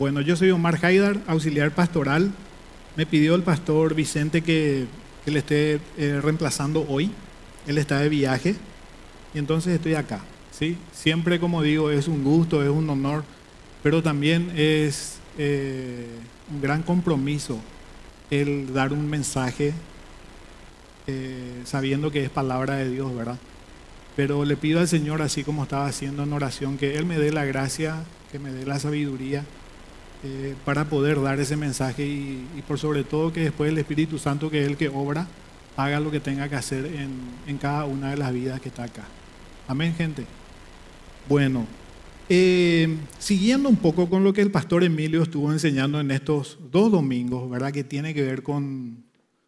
Bueno, yo soy Omar Haidar, auxiliar pastoral. Me pidió el pastor Vicente que, le esté eh, reemplazando hoy. Él está de viaje y entonces estoy acá. ¿sí? Siempre, como digo, es un gusto, es un honor, pero también es eh, un gran compromiso el dar un mensaje eh, sabiendo que es palabra de Dios, ¿verdad? Pero le pido al Señor, así como estaba haciendo en oración, que Él me dé la gracia, que me dé la sabiduría este, para poder dar ese mensaje y, por sobre todo que después el Espíritu Santo, que es el que obra, haga lo que tenga que hacer en, cada una de las vidas que está acá. Amén, gente. Bueno, eh, siguiendo un poco con lo que el pastor Emilio estuvo enseñando en estos dos domingos, ¿verdad? Que tiene que ver con,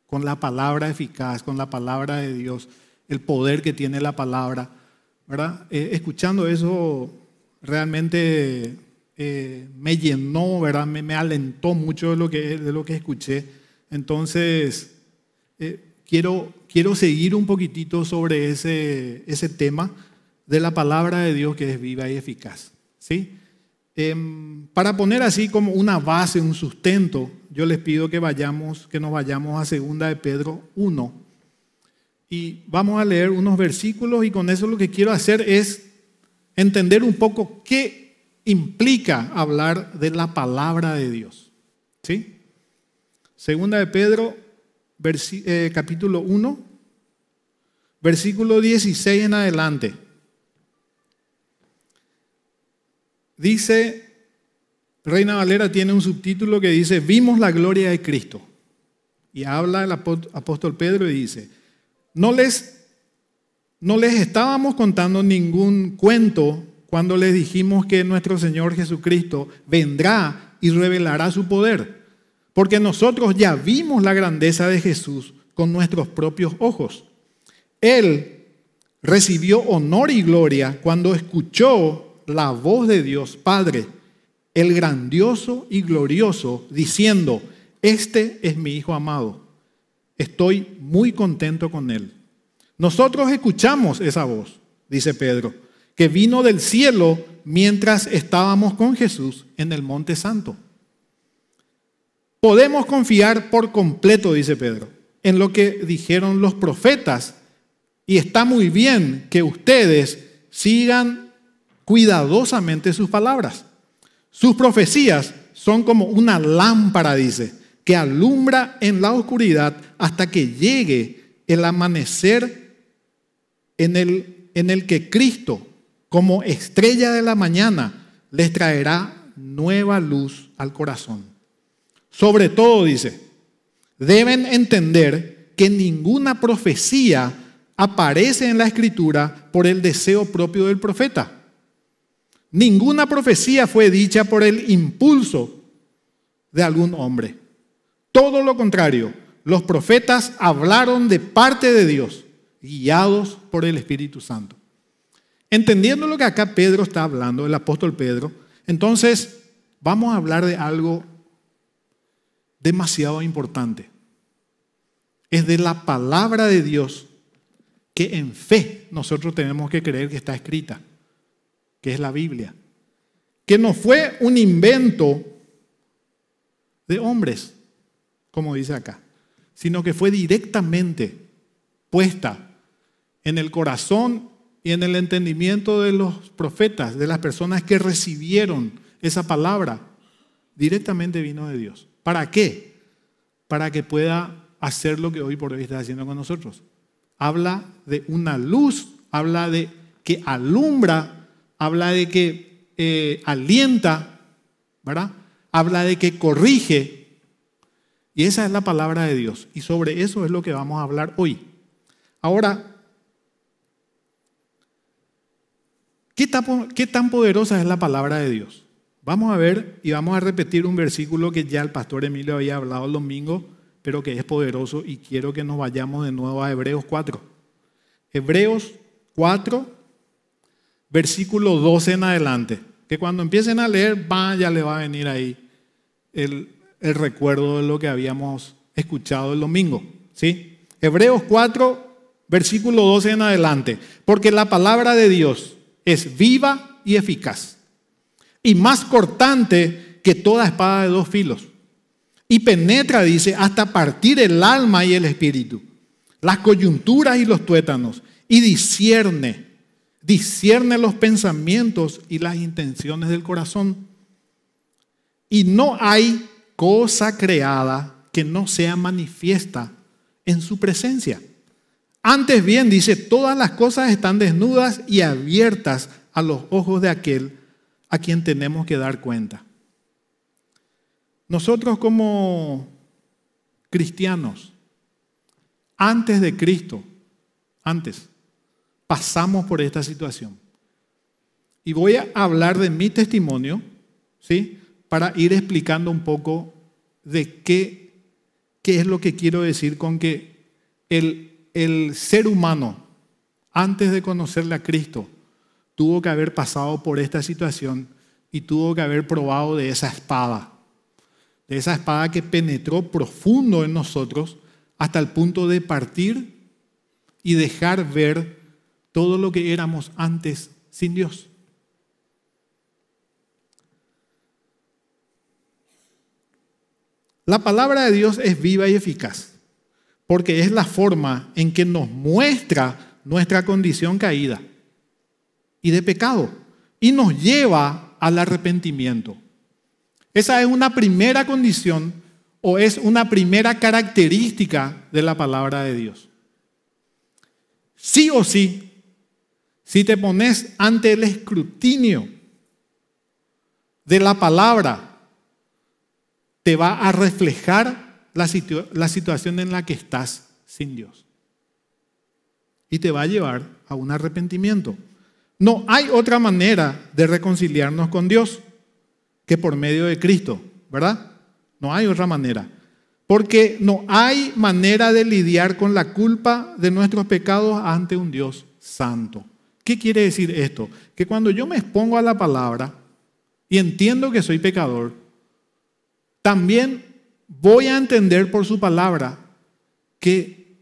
con la palabra eficaz, con la palabra de Dios, el poder que tiene la palabra, ¿verdad? Eh, escuchando eso, realmente eh, me llenó, ¿verdad? Me, alentó mucho de lo que, de lo que escuché. Entonces, eh, quiero, quiero seguir un poquitito sobre ese, ese tema de la palabra de Dios que es viva y eficaz. ¿sí? Em, para poner así como una base, un sustento, yo les pido que vayamos, que nos vayamos a segunda de Pedro 1. Y vamos a leer unos versículos y con eso lo que quiero hacer es entender un poco qué implica hablar de la palabra de Dios. ¿Sí? Segunda de Pedro, eh, capítulo 1, versículo 16 en adelante. Dice, Reina Valera tiene un subtítulo que dice, vimos la gloria de Cristo. Y habla el apóstol Pedro y dice, no les, no les estábamos contando ningún cuento cuando les dijimos que nuestro Señor Jesucristo vendrá y revelará su poder. Porque nosotros ya vimos la grandeza de Jesús con nuestros propios ojos. Él recibió honor y gloria cuando escuchó la voz de Dios Padre, el grandioso y glorioso, diciendo, este es mi Hijo amado, estoy muy contento con Él. Nosotros escuchamos esa voz, dice Pedro que vino del cielo mientras estábamos con Jesús en el Monte Santo. Podemos confiar por completo, dice Pedro, en lo que dijeron los profetas. Y está muy bien que ustedes sigan cuidadosamente sus palabras. Sus profecías son como una lámpara, dice, que alumbra en la oscuridad hasta que llegue el amanecer en el, en el que Cristo como estrella de la mañana, les traerá nueva luz al corazón. Sobre todo, dice, deben entender que ninguna profecía aparece en la escritura por el deseo propio del profeta. Ninguna profecía fue dicha por el impulso de algún hombre. Todo lo contrario, los profetas hablaron de parte de Dios, guiados por el Espíritu Santo. Entendiendo lo que acá Pedro está hablando, el apóstol Pedro, entonces vamos a hablar de algo demasiado importante. Es de la palabra de Dios que en fe nosotros tenemos que creer que está escrita, que es la Biblia, que no fue un invento de hombres, como dice acá, sino que fue directamente puesta en el corazón y en el entendimiento de los profetas, de las personas que recibieron esa palabra, directamente vino de Dios. ¿Para qué? Para que pueda hacer lo que hoy por hoy está haciendo con nosotros. Habla de una luz, habla de que alumbra, habla de que eh, alienta, ¿verdad? Habla de que corrige. Y esa es la palabra de Dios. Y sobre eso es lo que vamos a hablar hoy. Ahora, ¿Qué tan, poderosa es la palabra de Dios? Vamos a ver y vamos a repetir un versículo que ya el pastor Emilio había hablado el domingo, pero que es poderoso y quiero que nos vayamos de nuevo a Hebreos 4. Hebreos 4, versículo 12 en adelante. Que cuando empiecen a leer, vaya, ya le va a venir ahí el, recuerdo de lo que habíamos escuchado el domingo. ¿sí? Hebreos 4, versículo 12 en adelante. Porque la palabra de Dios es viva y eficaz, y más cortante que toda espada de dos filos, y penetra, dice, hasta partir el alma y el espíritu, las coyunturas y los tuétanos, y discierne, discierne los pensamientos y las intenciones del corazón. Y no hay cosa creada que no sea manifiesta en su presencia. Antes bien, dice, todas las cosas están desnudas y abiertas a los ojos de aquel a quien tenemos que dar cuenta. Nosotros como cristianos, antes de Cristo, antes, pasamos por esta situación. Y voy a hablar de mi testimonio, ¿sí? Para ir explicando un poco de qué, qué es lo que quiero decir con que el el ser humano, antes de conocerle a Cristo, tuvo que haber pasado por esta situación y tuvo que haber probado de esa espada, de esa espada que penetró profundo en nosotros hasta el punto de partir y dejar ver todo lo que éramos antes sin Dios. La palabra de Dios es viva y eficaz porque es la forma en que nos muestra nuestra condición caída y de pecado y nos lleva al arrepentimiento. Esa es una primera condición o es una primera característica de la palabra de Dios. Sí o sí, si te pones ante el escrutinio de la palabra, te va a reflejar la, situación en la que estás sin Dios. Y te va a llevar a un arrepentimiento. No hay otra manera de reconciliarnos con Dios que por medio de Cristo, ¿verdad? No hay otra manera. Porque no hay manera de lidiar con la culpa de nuestros pecados ante un Dios santo. ¿Qué quiere decir esto? Que cuando yo me expongo a la palabra y entiendo que soy pecador, también voy a entender por su palabra que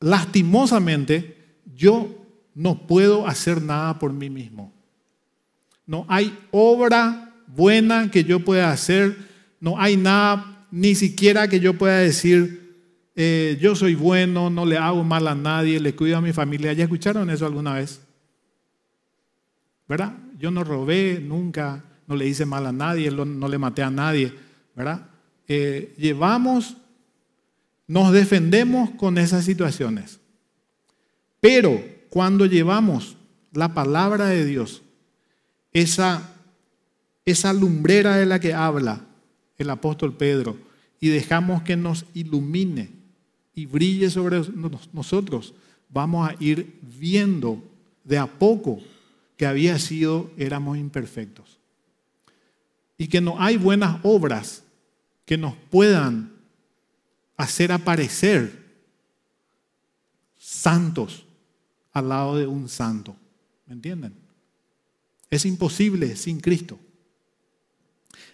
lastimosamente yo no puedo hacer nada por mí mismo. No hay obra buena que yo pueda hacer, no hay nada ni siquiera que yo pueda decir, eh, yo soy bueno, no le hago mal a nadie, le cuido a mi familia. ¿Ya escucharon eso alguna vez? ¿Verdad? Yo no robé nunca, no le hice mal a nadie, no le maté a nadie, ¿verdad? Eh, llevamos, nos defendemos con esas situaciones. Pero cuando llevamos la palabra de Dios, esa, esa lumbrera de la que habla el apóstol Pedro, y dejamos que nos ilumine y brille sobre nosotros, vamos a ir viendo de a poco que había sido, éramos imperfectos. Y que no hay buenas obras que nos puedan hacer aparecer santos al lado de un santo. ¿Me entienden? Es imposible sin Cristo.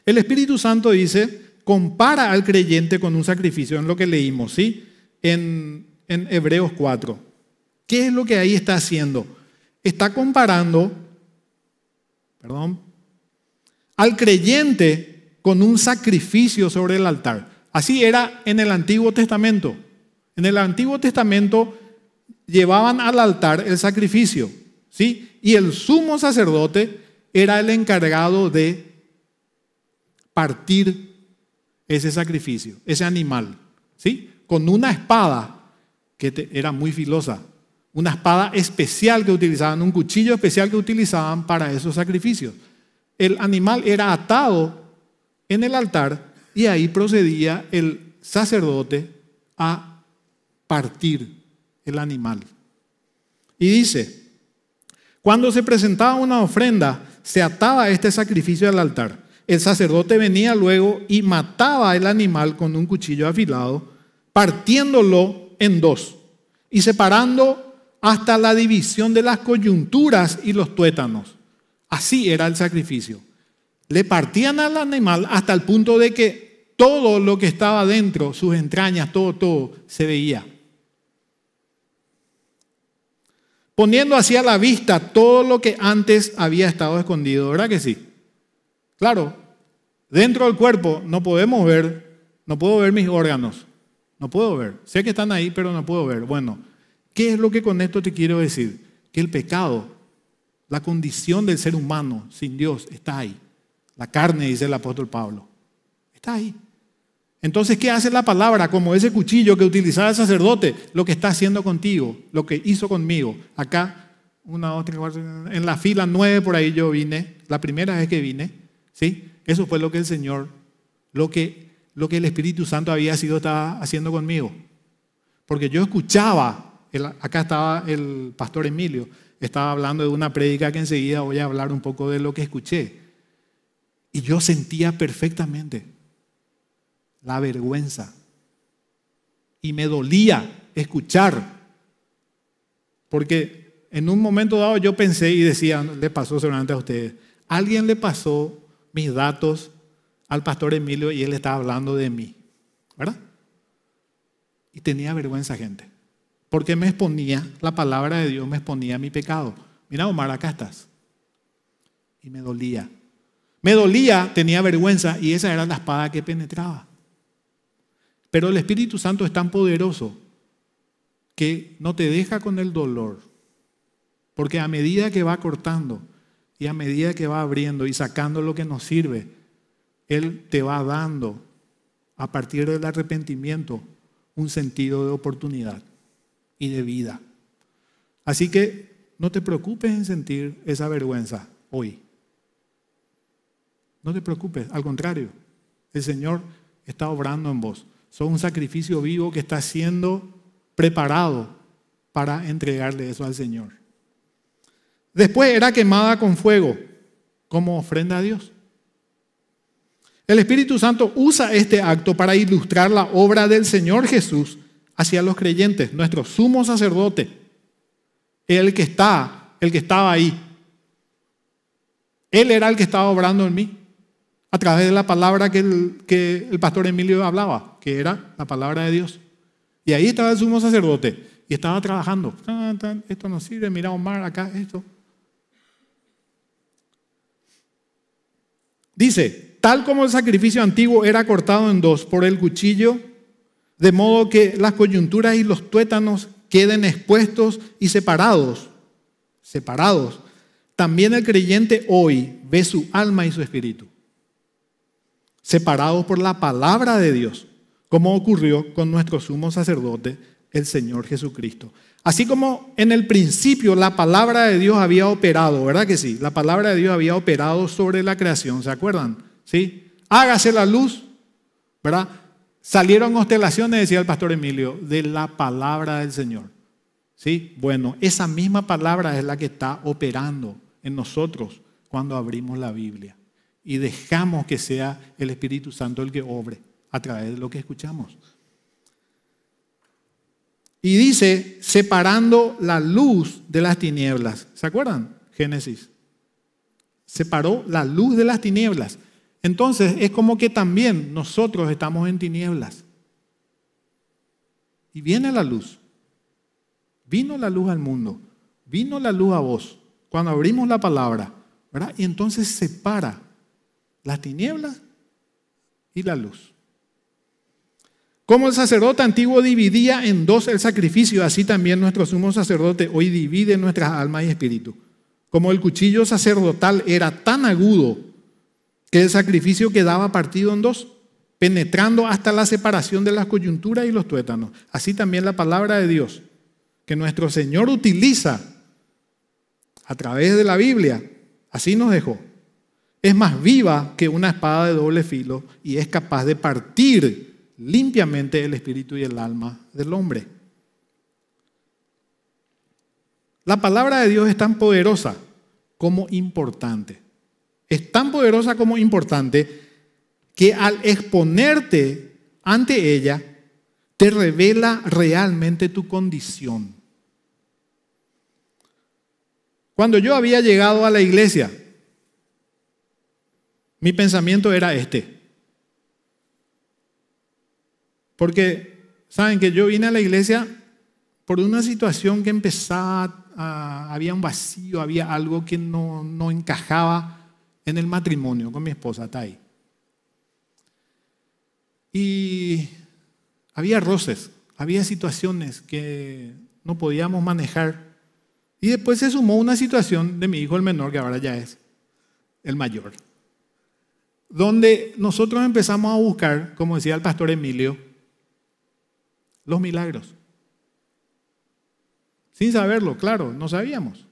El Espíritu Santo dice, compara al creyente con un sacrificio, en lo que leímos, ¿sí? En, Hebreos 4. ¿Qué es lo que ahí está haciendo? Está comparando, perdón, al creyente con un sacrificio sobre el altar. Así era en el Antiguo Testamento. En el Antiguo Testamento llevaban al altar el sacrificio, ¿sí? Y el sumo sacerdote era el encargado de partir ese sacrificio, ese animal, ¿sí? Con una espada que era muy filosa, una espada especial que utilizaban, un cuchillo especial que utilizaban para esos sacrificios. El animal era atado en el altar y ahí procedía el sacerdote a partir el animal. Y dice, cuando se presentaba una ofrenda, se ataba este sacrificio al altar. El sacerdote venía luego y mataba el animal con un cuchillo afilado, partiéndolo en dos y separando hasta la división de las coyunturas y los tuétanos. Así era el sacrificio le partían al animal hasta el punto de que todo lo que estaba dentro, sus entrañas, todo, todo, se veía. Poniendo así a la vista todo lo que antes había estado escondido, ¿verdad que sí? Claro, dentro del cuerpo no podemos ver, no puedo ver mis órganos, no puedo ver. Sé que están ahí, pero no puedo ver. Bueno, ¿qué es lo que con esto te quiero decir? Que el pecado, la condición del ser humano sin Dios está ahí. La carne, dice el apóstol Pablo. Está ahí. Entonces, ¿qué hace la palabra? Como ese cuchillo que utilizaba el sacerdote, lo que está haciendo contigo, lo que hizo conmigo. Acá, una, dos, tres, cuatro, en la fila nueve por ahí yo vine, la primera vez que vine, ¿sí? Eso fue lo que el Señor, lo que, lo que el Espíritu Santo había sido, estaba haciendo conmigo. Porque yo escuchaba, acá estaba el pastor Emilio, estaba hablando de una prédica que enseguida voy a hablar un poco de lo que escuché yo sentía perfectamente la vergüenza. Y me dolía escuchar. Porque en un momento dado yo pensé y decía, le pasó seguramente a ustedes, alguien le pasó mis datos al pastor Emilio y él estaba hablando de mí, ¿verdad? Y tenía vergüenza, gente. Porque me exponía, la palabra de Dios me exponía mi pecado. Mira, Omar, acá estás. Y me dolía. Me dolía, tenía vergüenza y esa era la espada que penetraba. Pero el Espíritu Santo es tan poderoso que no te deja con el dolor. Porque a medida que va cortando y a medida que va abriendo y sacando lo que nos sirve, Él te va dando, a partir del arrepentimiento, un sentido de oportunidad y de vida. Así que no te preocupes en sentir esa vergüenza hoy. No te preocupes, al contrario, el Señor está obrando en vos. Son un sacrificio vivo que está siendo preparado para entregarle eso al Señor. Después era quemada con fuego como ofrenda a Dios. El Espíritu Santo usa este acto para ilustrar la obra del Señor Jesús hacia los creyentes, nuestro sumo sacerdote, el que está, el que estaba ahí. Él era el que estaba obrando en mí a través de la palabra que el, pastor Emilio hablaba, que era la palabra de Dios. Y ahí estaba el sumo sacerdote y estaba trabajando. esto no sirve, mira Omar acá, esto. Dice, tal como el sacrificio antiguo era cortado en dos por el cuchillo, de modo que las coyunturas y los tuétanos queden expuestos y separados, separados. También el creyente hoy ve su alma y su espíritu separados por la palabra de Dios, como ocurrió con nuestro sumo sacerdote, el Señor Jesucristo. Así como en el principio la palabra de Dios había operado, ¿verdad que sí? La palabra de Dios había operado sobre la creación, ¿se acuerdan? ¿Sí? Hágase la luz, ¿verdad? Salieron constelaciones, decía el pastor Emilio, de la palabra del Señor. ¿Sí? Bueno, esa misma palabra es la que está operando en nosotros cuando abrimos la Biblia y dejamos que sea el Espíritu Santo el que obre a través de lo que escuchamos. Y dice, separando la luz de las tinieblas. ¿Se acuerdan? Génesis. Separó la luz de las tinieblas. Entonces es como que también nosotros estamos en tinieblas. Y viene la luz. Vino la luz al mundo. Vino la luz a vos. Cuando abrimos la palabra. ¿verdad? Y entonces separa la tiniebla y la luz. Como el sacerdote antiguo dividía en dos el sacrificio, así también nuestro sumo sacerdote hoy divide nuestras almas y espíritu. Como el cuchillo sacerdotal era tan agudo que el sacrificio quedaba partido en dos, penetrando hasta la separación de las coyunturas y los tuétanos. Así también la palabra de Dios, que nuestro Señor utiliza a través de la Biblia, así nos dejó, es más viva que una espada de doble filo y es capaz de partir limpiamente el espíritu y el alma del hombre. La palabra de Dios es tan poderosa como importante. Es tan poderosa como importante que al exponerte ante ella, te revela realmente tu condición. Cuando yo había llegado a la iglesia, mi pensamiento era este. Porque, ¿saben que yo vine a la iglesia por una situación que empezaba, había un vacío, había algo que no, no encajaba en el matrimonio con mi esposa, Tai Y había roces, había situaciones que no podíamos manejar. Y después se sumó una situación de mi hijo el menor, que ahora ya es el mayor donde nosotros empezamos a buscar, como decía el pastor Emilio, los milagros. Sin saberlo, claro, no sabíamos.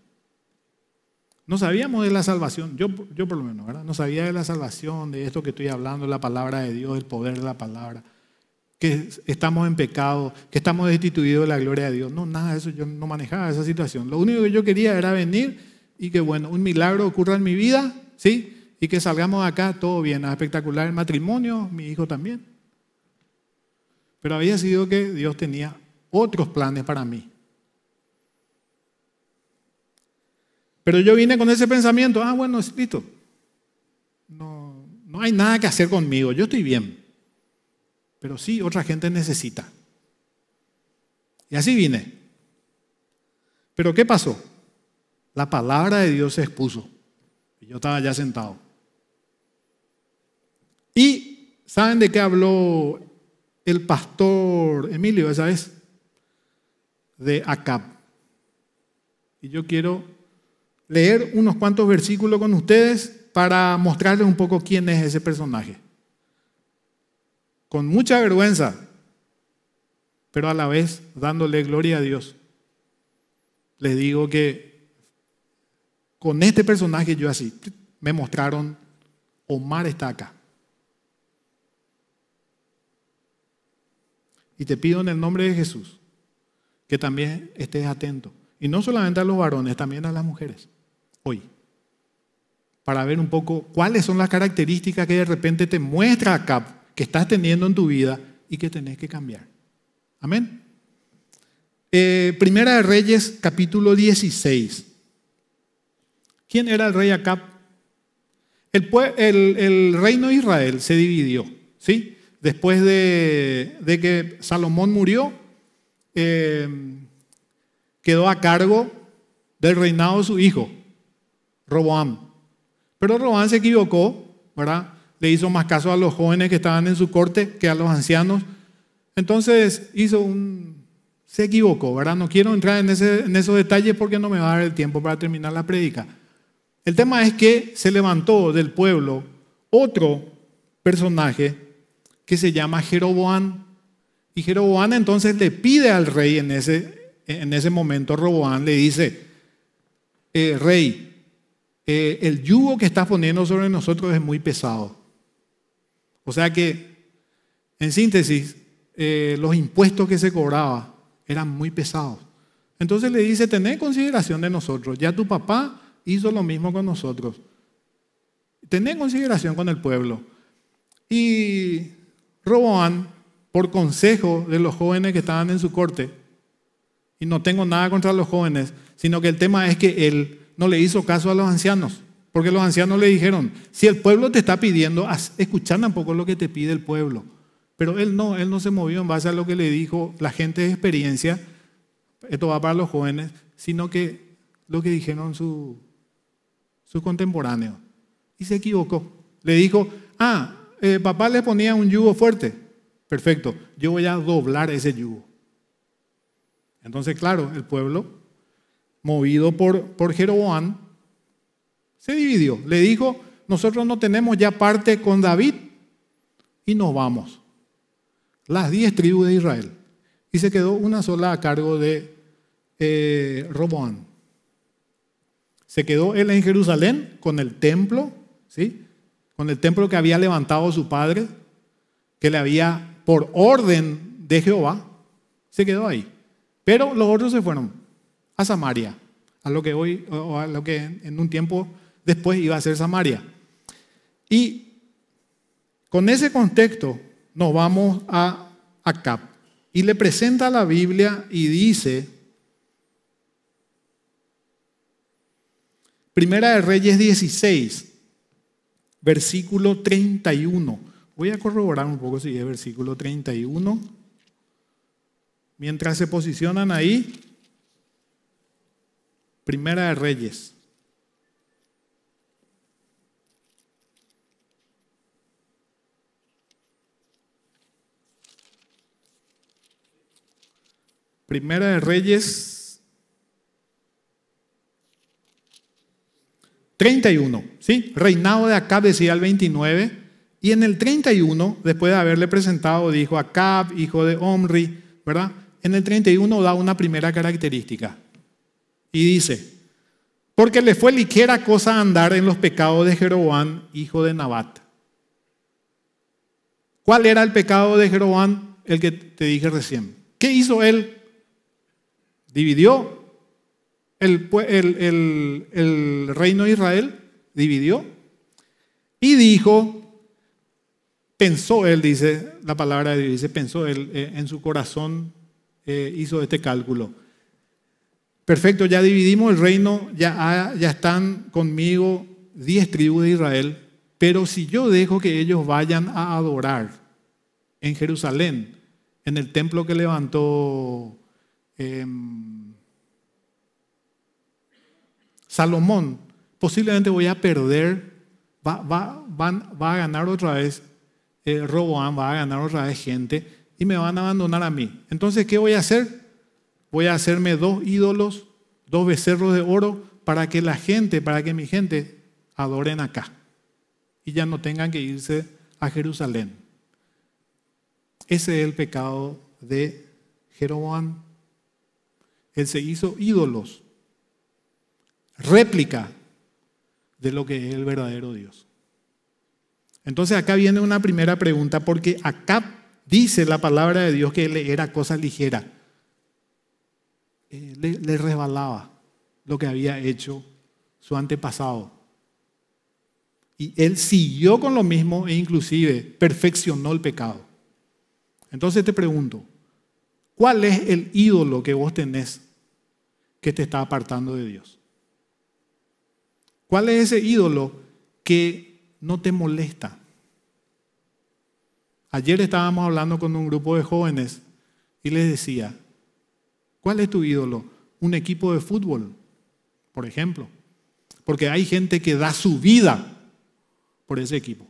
No sabíamos de la salvación, yo, yo por lo menos, ¿verdad? No sabía de la salvación, de esto que estoy hablando, la palabra de Dios, el poder de la palabra, que estamos en pecado, que estamos destituidos de la gloria de Dios. No, nada de eso, yo no manejaba esa situación. Lo único que yo quería era venir y que, bueno, un milagro ocurra en mi vida, ¿sí? y que salgamos acá, todo bien, ah, espectacular el matrimonio, mi hijo también. Pero había sido que Dios tenía otros planes para mí. Pero yo vine con ese pensamiento, ah, bueno, listo. No, no hay nada que hacer conmigo, yo estoy bien. Pero sí, otra gente necesita. Y así vine. Pero ¿qué pasó? La palabra de Dios se expuso. Y yo estaba ya sentado. Y ¿saben de qué habló el pastor Emilio esa vez? De Acab. Y yo quiero leer unos cuantos versículos con ustedes para mostrarles un poco quién es ese personaje. Con mucha vergüenza, pero a la vez dándole gloria a Dios. Les digo que con este personaje yo así, me mostraron, Omar está acá. Y te pido en el nombre de Jesús que también estés atento. Y no solamente a los varones, también a las mujeres. Hoy. Para ver un poco cuáles son las características que de repente te muestra Acap, que estás teniendo en tu vida y que tenés que cambiar. Amén. Eh, Primera de Reyes, capítulo 16. ¿Quién era el rey Acab? El, el reino de Israel se dividió, ¿sí? después de, que Salomón murió, eh, quedó a cargo del reinado su hijo, Roboam. Pero Roboam se equivocó, ¿verdad? Le hizo más caso a los jóvenes que estaban en su corte que a los ancianos. Entonces hizo un... Se equivocó, ¿verdad? No quiero entrar en, en esos detalles porque no me va a dar el tiempo para terminar la prédica. El tema es que se levantó del pueblo otro personaje que se llama Jeroboán. Y Jeroboán entonces le pide al rey en ese, en ese momento, Roboán le dice, eh, rey, eh, el yugo que estás poniendo sobre nosotros es muy pesado. O sea que, en síntesis, eh, los impuestos que se cobraba eran muy pesados. Entonces le dice, tened consideración de nosotros. Ya tu papá hizo lo mismo con nosotros. Tened consideración con el pueblo. Y Roboán, por consejo de los jóvenes que estaban en su corte, y no tengo nada contra los jóvenes, sino que el tema es que él no le hizo caso a los ancianos, porque los ancianos le dijeron, si el pueblo te está pidiendo, escucha tampoco lo que te pide el pueblo. Pero él no, él no se movió en base a lo que le dijo la gente de experiencia, esto va para los jóvenes, sino que lo que dijeron sus su contemporáneos. Y se equivocó. Le dijo, ah, eh, papá le ponía un yugo fuerte. Perfecto, yo voy a doblar ese yugo. Entonces, claro, el pueblo, movido por, por Jeroboam, se dividió. Le dijo, nosotros no tenemos ya parte con David y nos vamos. Las diez tribus de Israel. Y se quedó una sola a cargo de eh, Roboán. Se quedó él en Jerusalén con el templo, ¿sí? con el templo que había levantado su padre, que le había, por orden de Jehová, se quedó ahí. Pero los otros se fueron a Samaria, a lo que hoy, o a lo que en un tiempo después iba a ser Samaria. Y con ese contexto nos vamos a Acap y le presenta la Biblia y dice, Primera de Reyes 16, versículo 31. Voy a corroborar un poco si es versículo 31. Mientras se posicionan ahí, Primera de Reyes. Primera de Reyes 31, ¿sí? Reinado de Acab decía el 29. Y en el 31, después de haberle presentado, dijo Acab, hijo de Omri, ¿verdad? En el 31 da una primera característica. Y dice, porque le fue ligera cosa andar en los pecados de Jeroboam, hijo de Nabat. ¿Cuál era el pecado de Jeroboam? El que te dije recién. ¿Qué hizo él? Dividió el, reino de Israel dividió y dijo, pensó él, dice la palabra de Dios, dice, pensó él, eh, en su corazón eh, hizo este cálculo. Perfecto, ya dividimos el reino, ya, ah, ya están conmigo diez tribus de Israel, pero si yo dejo que ellos vayan a adorar en Jerusalén, en el templo que levantó... Em, Salomón, posiblemente voy a perder, va, va a ganar otra vez eh, Roboán, va a ganar otra vez gente y me van a abandonar a mí. Entonces, ¿qué voy a hacer? Voy a hacerme dos ídolos, dos becerros de oro para que la gente, para que mi gente adoren acá y ya no tengan que irse a Jerusalén. Ese es el pecado de Jeroboam. Él se hizo ídolos réplica de lo que es el verdadero Dios. Entonces acá viene una primera pregunta, porque acá dice la palabra de Dios que él era cosa ligera. Eh, le, le resbalaba lo que había hecho su antepasado. Y él siguió con lo mismo e inclusive perfeccionó el pecado. Entonces te pregunto, ¿cuál es el ídolo que vos tenés que te está apartando de Dios? ¿Cuál es ese ídolo que no te molesta? Ayer estábamos hablando con un grupo de jóvenes y les decía, ¿cuál es tu ídolo? Un equipo de fútbol, por ejemplo. Porque hay gente que da su vida por ese equipo.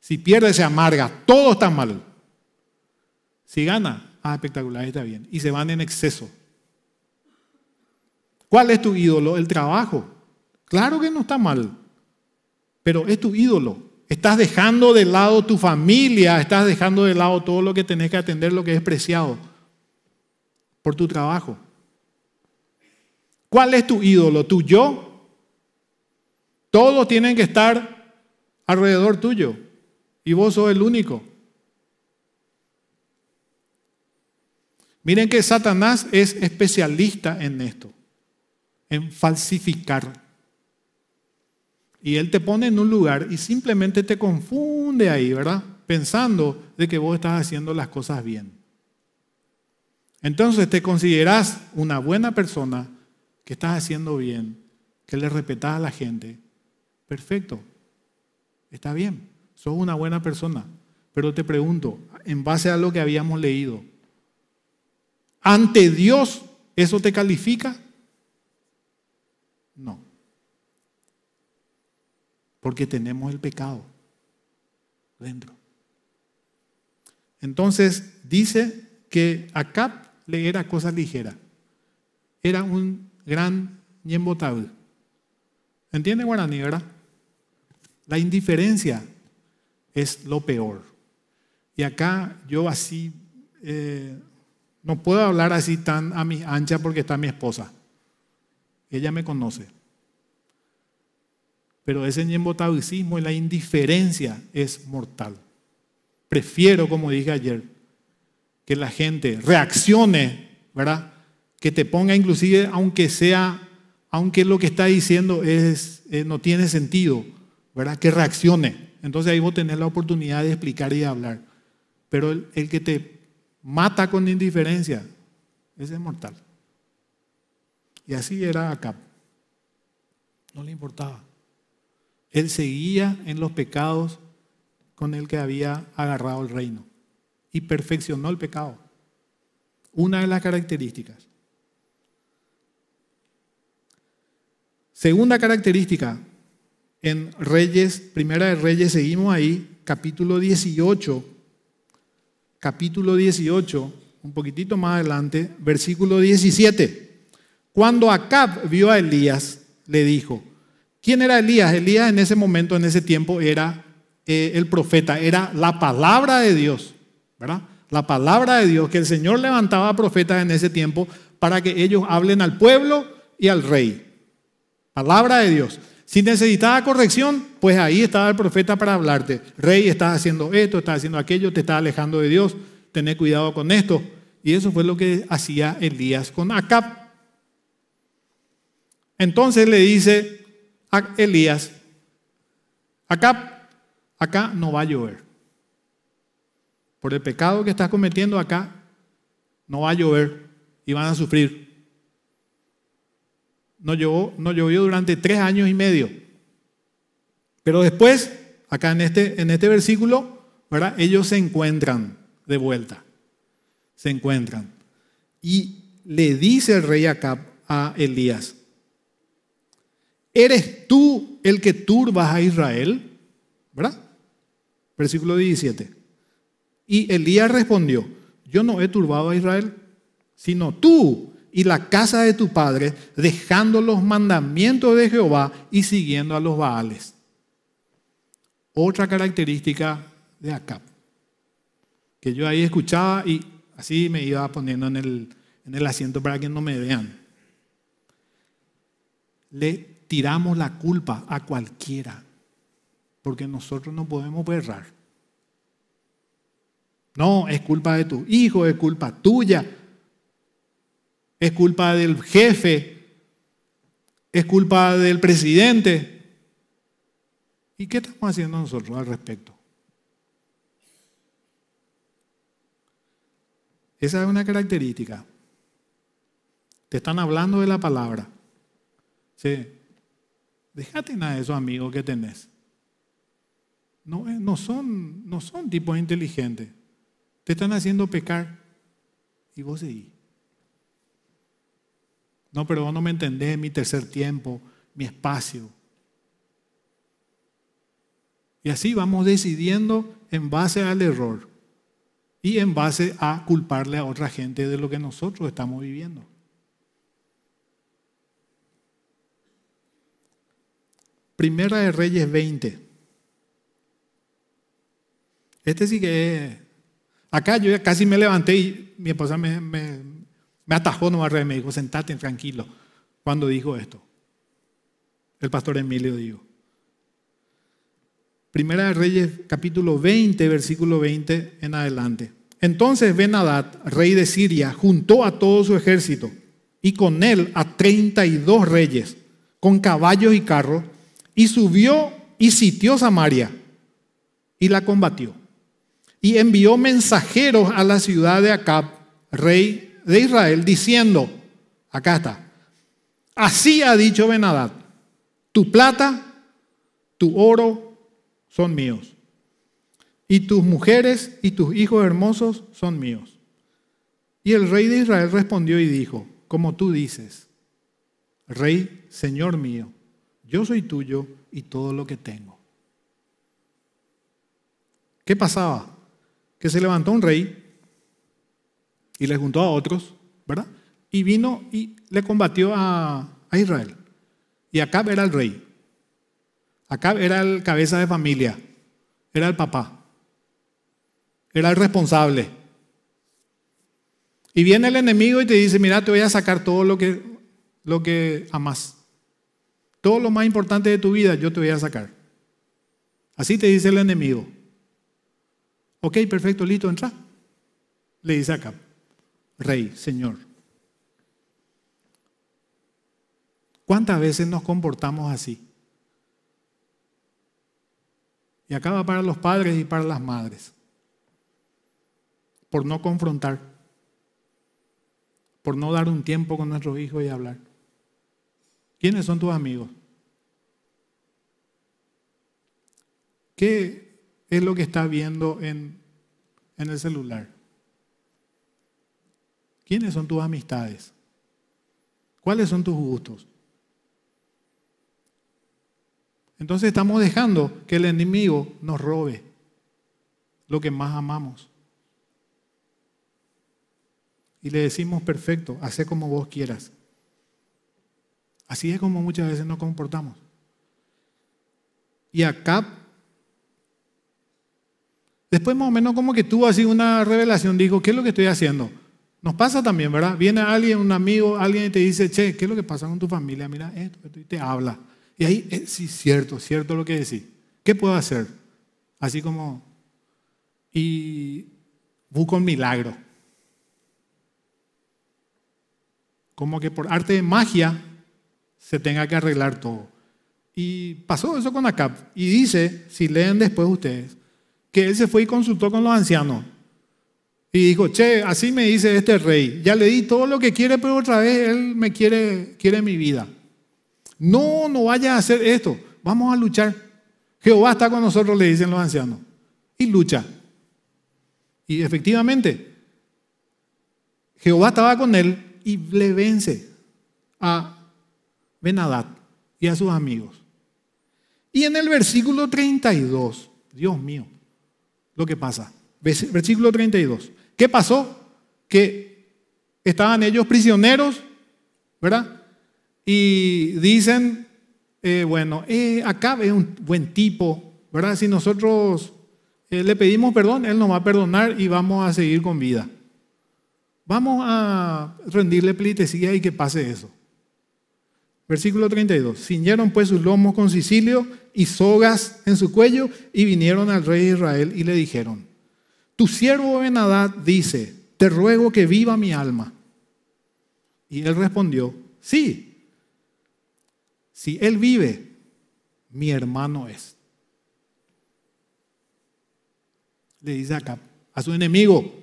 Si pierde, se amarga. Todo está mal. Si gana, ah, espectacular, está bien. Y se van en exceso. ¿Cuál es tu ídolo? El trabajo. Claro que no está mal, pero es tu ídolo. Estás dejando de lado tu familia, estás dejando de lado todo lo que tenés que atender, lo que es preciado por tu trabajo. ¿Cuál es tu ídolo? ¿Tu yo? Todos tienen que estar alrededor tuyo y vos sos el único. Miren que Satanás es especialista en esto, en falsificar y Él te pone en un lugar y simplemente te confunde ahí, ¿verdad? Pensando de que vos estás haciendo las cosas bien. Entonces te considerás una buena persona, que estás haciendo bien, que le respetas a la gente. Perfecto, está bien, sos una buena persona. Pero te pregunto, en base a lo que habíamos leído, ¿ante Dios eso te califica? porque tenemos el pecado dentro. Entonces dice que acá le era cosa ligera. Era un gran ñembotable. ¿Entiende guaraní, La indiferencia es lo peor. Y acá yo así, eh, no puedo hablar así tan a mis anchas porque está mi esposa. Ella me conoce. Pero ese ñembotabicismo y la indiferencia es mortal. Prefiero, como dije ayer, que la gente reaccione, ¿verdad? Que te ponga inclusive, aunque sea, aunque lo que está diciendo eh, no tiene sentido, ¿verdad? Que reaccione. Entonces ahí a tener la oportunidad de explicar y de hablar. Pero el, que te mata con indiferencia, ese es mortal. Y así era acá. No le importaba. Él seguía en los pecados con el que había agarrado el reino y perfeccionó el pecado. Una de las características. Segunda característica, en Reyes, Primera de Reyes, seguimos ahí, capítulo 18, capítulo 18, un poquitito más adelante, versículo 17. Cuando Acab vio a Elías, le dijo, ¿Quién era Elías? Elías en ese momento, en ese tiempo, era eh, el profeta, era la palabra de Dios, ¿verdad? La palabra de Dios, que el Señor levantaba a profetas en ese tiempo para que ellos hablen al pueblo y al rey. Palabra de Dios. Si necesitaba corrección, pues ahí estaba el profeta para hablarte. Rey, estás haciendo esto, estás haciendo aquello, te estás alejando de Dios, Ten cuidado con esto. Y eso fue lo que hacía Elías con Acab. Entonces le dice, Elías, acá, acá no va a llover. Por el pecado que estás cometiendo acá, no va a llover y van a sufrir. No llovió, no llovió durante tres años y medio. Pero después, acá en este, en este versículo, ¿verdad? ellos se encuentran de vuelta. Se encuentran. Y le dice el rey acá a Elías, ¿Eres tú el que turbas a Israel? ¿Verdad? Versículo 17. Y Elías respondió, yo no he turbado a Israel, sino tú y la casa de tu padre, dejando los mandamientos de Jehová y siguiendo a los Baales. Otra característica de Acab, que yo ahí escuchaba y así me iba poniendo en el, en el asiento para que no me vean. Le tiramos la culpa a cualquiera, porque nosotros no podemos errar. No, es culpa de tu hijo, es culpa tuya, es culpa del jefe, es culpa del presidente. ¿Y qué estamos haciendo nosotros al respecto? Esa es una característica. Te están hablando de la palabra. Sí. Déjate nada de esos amigos que tenés. Eh, no, son, no son tipos inteligentes. Te están haciendo pecar y vos seguís. No, pero vos no me entendés mi tercer tiempo, mi espacio. Y así vamos decidiendo en base al error y en base a culparle a otra gente de lo que nosotros estamos viviendo. Primera de Reyes 20. Este sí que Acá yo casi me levanté y mi esposa me, me, me atajó nomás, me dijo, sentate tranquilo. Cuando dijo esto, el pastor Emilio dijo. Primera de Reyes, capítulo 20, versículo 20 en adelante. Entonces Benadad, rey de Siria, juntó a todo su ejército y con él a 32 reyes, con caballos y carros, y subió y sitió Samaria y la combatió. Y envió mensajeros a la ciudad de Acab, rey de Israel, diciendo, acá está, así ha dicho Benadad, tu plata, tu oro son míos, y tus mujeres y tus hijos hermosos son míos. Y el rey de Israel respondió y dijo, como tú dices, rey, señor mío, yo soy tuyo y todo lo que tengo. ¿Qué pasaba? Que se levantó un rey y le juntó a otros, ¿verdad? Y vino y le combatió a, Israel. Y Acab era el rey. Acab era el cabeza de familia. Era el papá. Era el responsable. Y viene el enemigo y te dice, mira, te voy a sacar todo lo que, lo que amas todo lo más importante de tu vida yo te voy a sacar. Así te dice el enemigo. Ok, perfecto, listo, entra. Le dice acá, rey, señor. ¿Cuántas veces nos comportamos así? Y acaba para los padres y para las madres. Por no confrontar. Por no dar un tiempo con nuestros hijos y hablar. ¿Quiénes son tus amigos? ¿Qué es lo que está viendo en, en el celular? ¿Quiénes son tus amistades? ¿Cuáles son tus gustos? Entonces estamos dejando que el enemigo nos robe lo que más amamos. Y le decimos, perfecto, hace como vos quieras. Así es como muchas veces nos comportamos. Y acá, después más o menos como que tuvo así una revelación, dijo, ¿qué es lo que estoy haciendo? Nos pasa también, ¿verdad? Viene alguien, un amigo, alguien y te dice, che, ¿qué es lo que pasa con tu familia? Mira esto, y te habla. Y ahí, eh, sí, cierto, cierto lo que decís. ¿Qué puedo hacer? Así como, y busco un milagro. Como que por arte de magia se tenga que arreglar todo. Y pasó eso con ACAP. Y dice, si leen después ustedes, que él se fue y consultó con los ancianos. Y dijo, che, así me dice este rey, ya le di todo lo que quiere, pero otra vez él me quiere, quiere mi vida. No, no vaya a hacer esto, vamos a luchar. Jehová está con nosotros, le dicen los ancianos. Y lucha. Y efectivamente, Jehová estaba con él y le vence a Benadad y a sus amigos. Y en el versículo 32, Dios mío, lo que pasa. Versículo 32. ¿Qué pasó? Que estaban ellos prisioneros, ¿verdad? Y dicen, eh, bueno, eh, acá es un buen tipo, ¿verdad? Si nosotros eh, le pedimos perdón, Él nos va a perdonar y vamos a seguir con vida. Vamos a rendirle plitesía y que pase eso. Versículo 32. Ciñeron pues sus lomos con sicilio y sogas en su cuello y vinieron al rey de Israel y le dijeron, tu siervo Benadad dice, te ruego que viva mi alma. Y él respondió, sí, si él vive, mi hermano es. Le dice acá a su enemigo,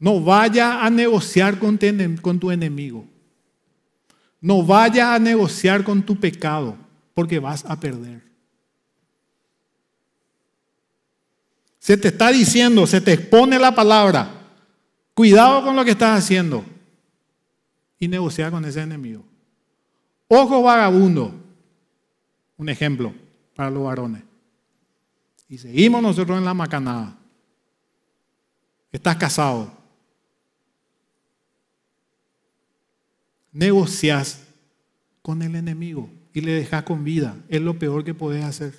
No vaya a negociar con tu enemigo. No vaya a negociar con tu pecado, porque vas a perder. Se te está diciendo, se te expone la palabra. Cuidado con lo que estás haciendo. Y negociar con ese enemigo. Ojo vagabundo. Un ejemplo para los varones. Y seguimos nosotros en la macanada. Estás casado. negocias con el enemigo y le dejas con vida. Es lo peor que puedes hacer.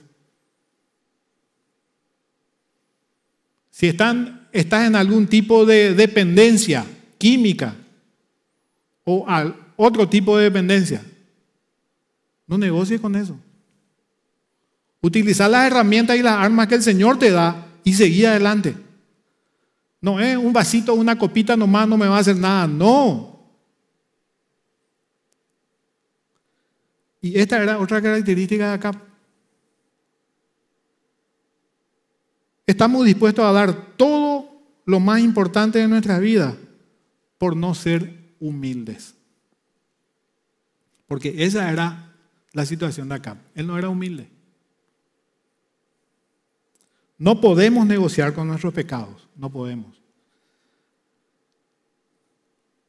Si están, estás en algún tipo de dependencia química o al, otro tipo de dependencia, no negocies con eso. utiliza las herramientas y las armas que el Señor te da y seguir adelante. No es un vasito, una copita nomás, no me va a hacer nada. No, Y esta era otra característica de acá Estamos dispuestos a dar todo lo más importante de nuestra vida por no ser humildes. Porque esa era la situación de acá Él no era humilde. No podemos negociar con nuestros pecados, no podemos.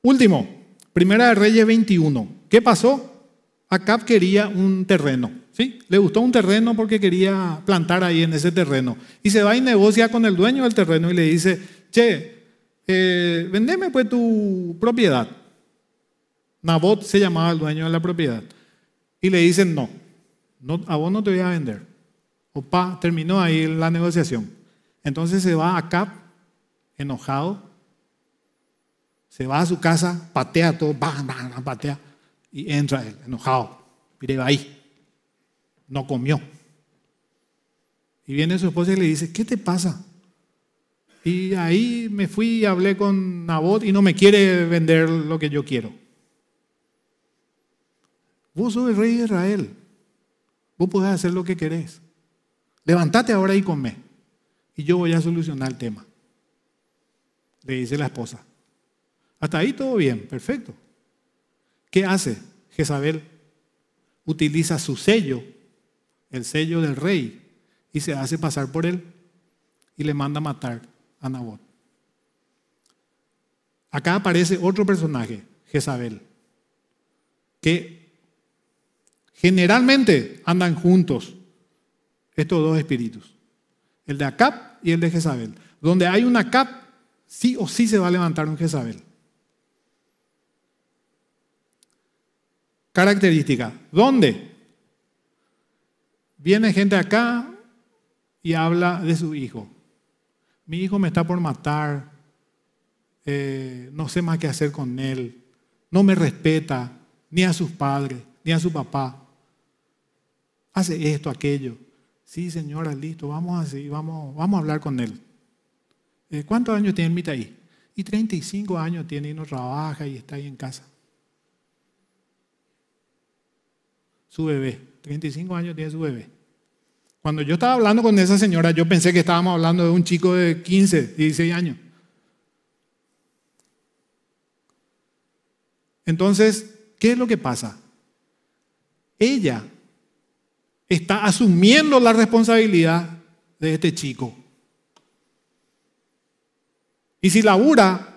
Último, Primera de Reyes 21. ¿Qué pasó? Acap quería un terreno, ¿sí? Le gustó un terreno porque quería plantar ahí en ese terreno. Y se va y negocia con el dueño del terreno y le dice, che, eh, vendeme pues tu propiedad. Nabot se llamaba el dueño de la propiedad. Y le dicen, no, no a vos no te voy a vender. Opa, terminó ahí la negociación. Entonces se va a Cap, enojado, se va a su casa, patea todo, bam, bam, patea. Y entra él, enojado. Mire, ahí. No comió. Y viene su esposa y le dice, ¿qué te pasa? Y ahí me fui y hablé con Nabot y no me quiere vender lo que yo quiero. Vos sos el rey de Israel. Vos podés hacer lo que querés. Levantate ahora y come. Y yo voy a solucionar el tema. Le dice la esposa. Hasta ahí todo bien, perfecto. ¿Qué hace Jezabel? Utiliza su sello, el sello del rey, y se hace pasar por él y le manda matar a Nabot. Acá aparece otro personaje, Jezabel, que generalmente andan juntos estos dos espíritus, el de Acap y el de Jezabel. Donde hay un Acap, sí o sí se va a levantar un Jezabel. Característica. ¿Dónde? Viene gente acá y habla de su hijo. Mi hijo me está por matar. Eh, no sé más qué hacer con él. No me respeta ni a sus padres, ni a su papá. Hace esto, aquello. Sí, señora, listo, vamos vamos, vamos a hablar con él. Eh, ¿Cuántos años tiene ahí? Y 35 años tiene y no trabaja y está ahí en casa. su bebé. 35 años tiene su bebé. Cuando yo estaba hablando con esa señora, yo pensé que estábamos hablando de un chico de 15, 16 años. Entonces, ¿qué es lo que pasa? Ella está asumiendo la responsabilidad de este chico. Y si labura,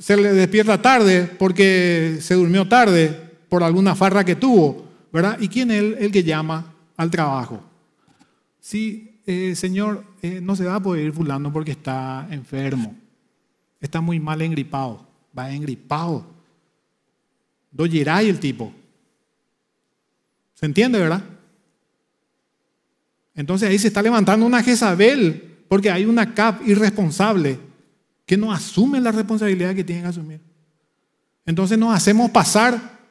se le despierta tarde porque se durmió tarde por alguna farra que tuvo ¿verdad? ¿Y quién es el, que llama al trabajo? Sí, eh, señor, eh, no se va a poder ir fulano porque está enfermo, está muy mal engripado, va engripado. y el tipo. ¿Se entiende, verdad? Entonces ahí se está levantando una Jezabel, porque hay una CAP irresponsable que no asume la responsabilidad que tiene que asumir. Entonces nos hacemos pasar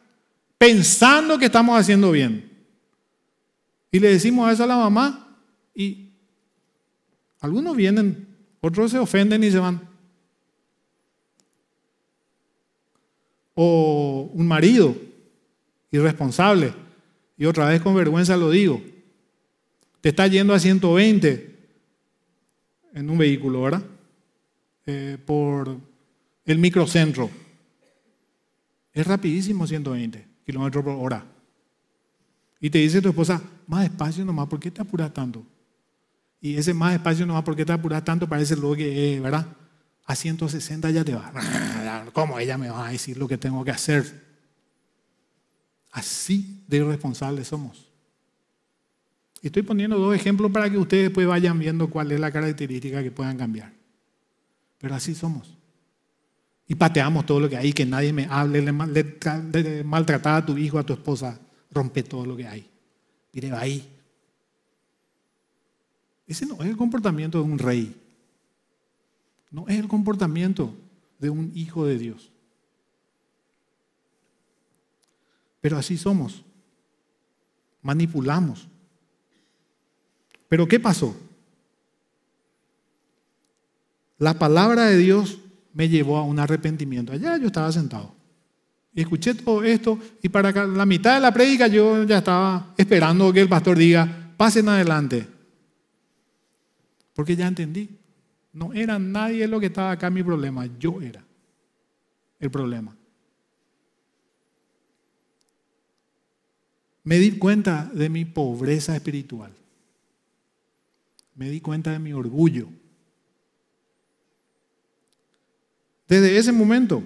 pensando que estamos haciendo bien. Y le decimos eso a la mamá y algunos vienen, otros se ofenden y se van. O un marido irresponsable, y otra vez con vergüenza lo digo, te está yendo a 120 en un vehículo, ¿verdad? Eh, por el microcentro. Es rapidísimo 120 kilómetros por hora. Y te dice tu esposa, más despacio nomás, ¿por qué te apuras tanto? Y ese más despacio nomás, ¿por qué te apuras tanto? Parece luego que, ¿verdad? A 160 ya te va. ¿Cómo ella me va a decir lo que tengo que hacer? Así de irresponsables somos. Estoy poniendo dos ejemplos para que ustedes después vayan viendo cuál es la característica que puedan cambiar. Pero así somos y pateamos todo lo que hay, que nadie me hable, le, a tu hijo, a tu esposa, rompe todo lo que hay. Mire, va ahí. Ese no es el comportamiento de un rey. No es el comportamiento de un hijo de Dios. Pero así somos. Manipulamos. Pero ¿qué pasó? La palabra de Dios me llevó a un arrepentimiento. Allá yo estaba sentado. escuché todo esto y para la mitad de la prédica yo ya estaba esperando que el pastor diga, pasen adelante. Porque ya entendí. No era nadie lo que estaba acá mi problema, yo era el problema. Me di cuenta de mi pobreza espiritual. Me di cuenta de mi orgullo. Desde ese momento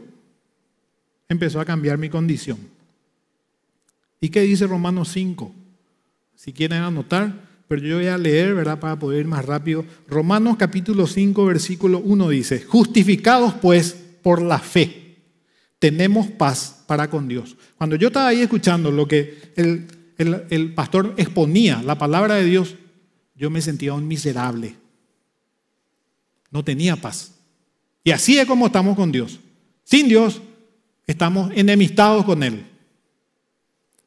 empezó a cambiar mi condición. ¿Y qué dice Romanos 5? Si quieren anotar, pero yo voy a leer, ¿verdad? Para poder ir más rápido. Romanos capítulo 5, versículo 1 dice, justificados pues por la fe, tenemos paz para con Dios. Cuando yo estaba ahí escuchando lo que el, el pastor exponía, la palabra de Dios, yo me sentía un miserable. No tenía paz. Y así es como estamos con Dios. Sin Dios estamos enemistados con Él.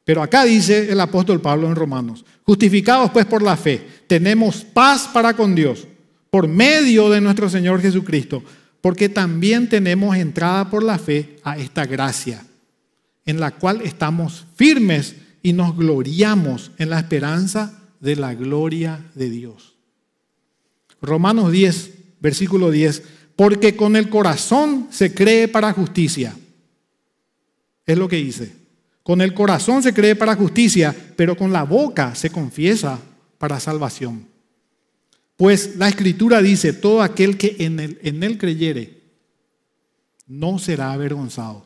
Pero acá dice el apóstol Pablo en Romanos, justificados pues por la fe, tenemos paz para con Dios por medio de nuestro Señor Jesucristo, porque también tenemos entrada por la fe a esta gracia, en la cual estamos firmes y nos gloriamos en la esperanza de la gloria de Dios. Romanos 10, versículo 10 porque con el corazón se cree para justicia. Es lo que dice. Con el corazón se cree para justicia, pero con la boca se confiesa para salvación. Pues la escritura dice, todo aquel que en él, creyere no será avergonzado.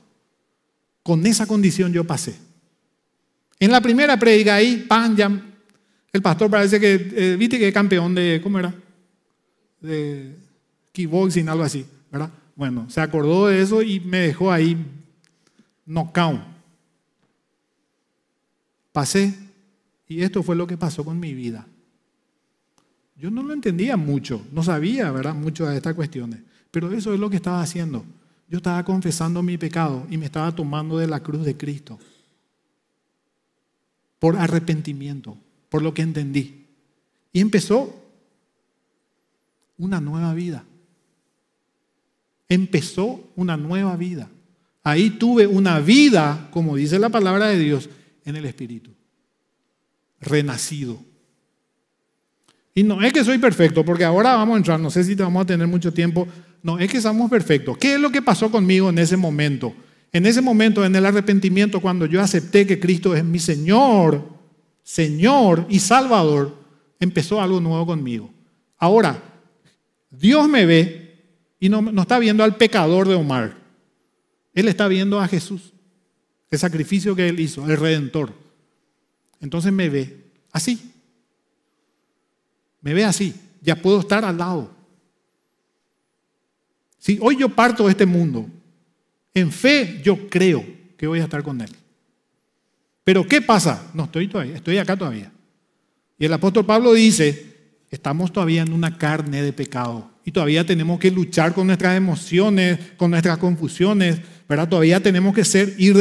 Con esa condición yo pasé. En la primera predica ahí, pan, ya, el pastor parece que, eh, viste que campeón de, ¿cómo era? De, Keyboxing, algo así, ¿verdad? Bueno, se acordó de eso y me dejó ahí knockout. Pasé y esto fue lo que pasó con mi vida. Yo no lo entendía mucho, no sabía, ¿verdad? Mucho de estas cuestiones, pero eso es lo que estaba haciendo. Yo estaba confesando mi pecado y me estaba tomando de la cruz de Cristo. Por arrepentimiento, por lo que entendí. Y empezó una nueva vida empezó una nueva vida. Ahí tuve una vida, como dice la palabra de Dios, en el Espíritu. Renacido. Y no es que soy perfecto, porque ahora vamos a entrar, no sé si vamos a tener mucho tiempo. No, es que somos perfectos. ¿Qué es lo que pasó conmigo en ese momento? En ese momento, en el arrepentimiento, cuando yo acepté que Cristo es mi Señor, Señor y Salvador, empezó algo nuevo conmigo. Ahora, Dios me ve y no, está viendo al pecador de Omar. Él está viendo a Jesús. El sacrificio que él hizo, el redentor. Entonces me ve así. Me ve así. Ya puedo estar al lado. Si hoy yo parto de este mundo, en fe yo creo que voy a estar con él. Pero ¿qué pasa? No estoy todavía, estoy acá todavía. Y el apóstol Pablo dice, estamos todavía en una carne de pecado y todavía tenemos que luchar con nuestras emociones, con nuestras confusiones, ¿verdad? Todavía tenemos que ser, ir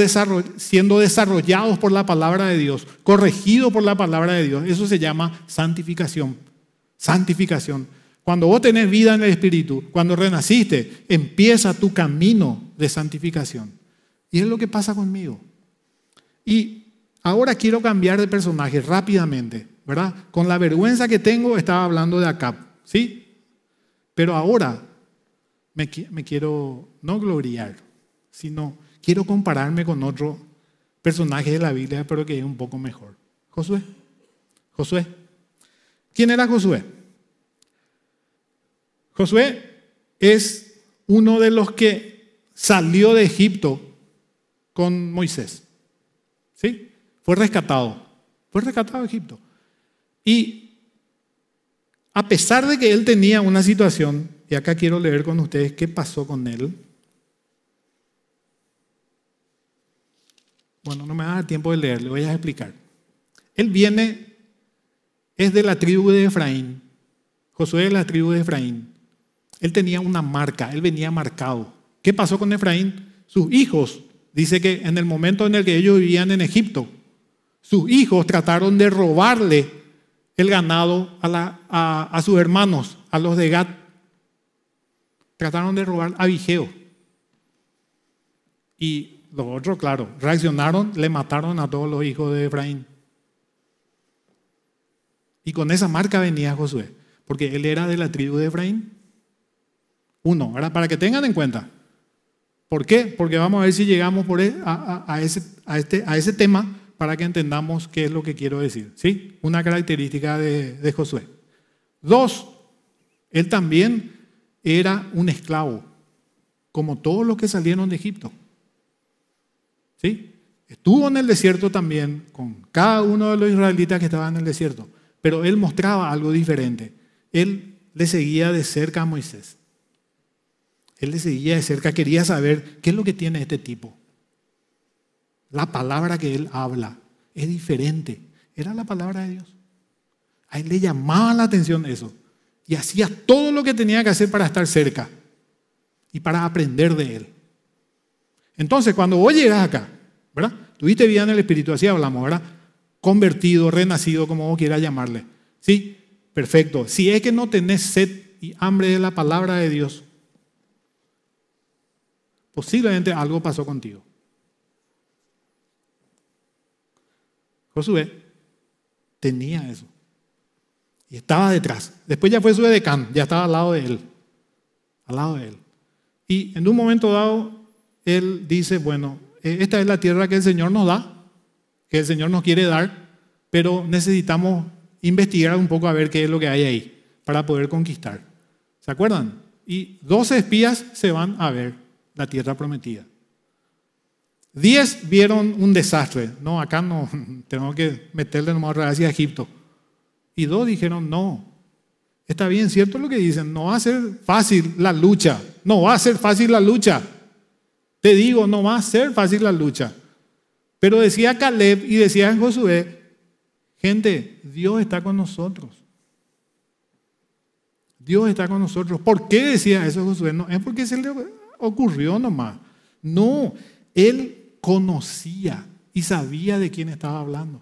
siendo desarrollados por la palabra de Dios, corregidos por la palabra de Dios. Eso se llama santificación. Santificación. Cuando vos tenés vida en el Espíritu, cuando renaciste, empieza tu camino de santificación. Y es lo que pasa conmigo. Y ahora quiero cambiar de personaje rápidamente, ¿verdad? Con la vergüenza que tengo, estaba hablando de Acap, ¿sí? Pero ahora me, quiero no gloriar, sino quiero compararme con otro personaje de la Biblia, pero que es un poco mejor. Josué. Josué. ¿Quién era Josué? Josué es uno de los que salió de Egipto con Moisés. ¿Sí? Fue rescatado. Fue rescatado de Egipto. Y a pesar de que él tenía una situación, y acá quiero leer con ustedes qué pasó con él. Bueno, no me da tiempo de leer, le voy a explicar. Él viene, es de la tribu de Efraín. Josué de la tribu de Efraín. Él tenía una marca, él venía marcado. ¿Qué pasó con Efraín? Sus hijos, dice que en el momento en el que ellos vivían en Egipto, sus hijos trataron de robarle el ganado a, sus hermanos, a los de Gat, Trataron de robar a Vigeo. Y los otros, claro, reaccionaron, le mataron a todos los hijos de Efraín. Y con esa marca venía Josué, porque él era de la tribu de Efraín. Uno, ahora para que tengan en cuenta. ¿Por qué? Porque vamos a ver si llegamos e, a, ese, a, este, a ese tema para que entendamos qué es lo que quiero decir. ¿sí? Una característica de, Josué. Dos, él también era un esclavo, como todos los que salieron de Egipto. ¿Sí? Estuvo en el desierto también con cada uno de los israelitas que estaban en el desierto, pero él mostraba algo diferente. Él le seguía de cerca a Moisés. Él le seguía de cerca, quería saber qué es lo que tiene este tipo. La palabra que él habla es diferente. Era la palabra de Dios. A él le llamaba la atención eso. Y hacía todo lo que tenía que hacer para estar cerca y para aprender de él. Entonces, cuando vos llegas acá, ¿verdad? Tuviste vida en el Espíritu, así hablamos, ¿verdad? Convertido, renacido, como vos quieras llamarle. Sí, perfecto. Si es que no tenés sed y hambre de la palabra de Dios, posiblemente algo pasó contigo. Josué tenía eso. Y estaba detrás. Después ya fue su edecán, ya estaba al lado de él. Al lado de él. Y en un momento dado, él dice, bueno, e, esta es la tierra que el Señor nos da, que el Señor nos quiere dar, pero necesitamos investigar un poco a ver qué es lo que hay ahí para poder conquistar. ¿Se acuerdan? Y dos espías se van a ver la tierra prometida. Diez vieron un desastre. No, acá no, tenemos que meterle nomás hacia Egipto. Y dos dijeron, no, está bien, cierto lo que dicen, no va a ser fácil la lucha, no va a ser fácil la lucha. Te digo, no va a ser fácil la lucha. Pero decía Caleb y decía Josué, gente, Dios está con nosotros. Dios está con nosotros. ¿Por qué decía eso Josué? No, es porque se le ocurrió nomás. No, él conocía y sabía de quién estaba hablando.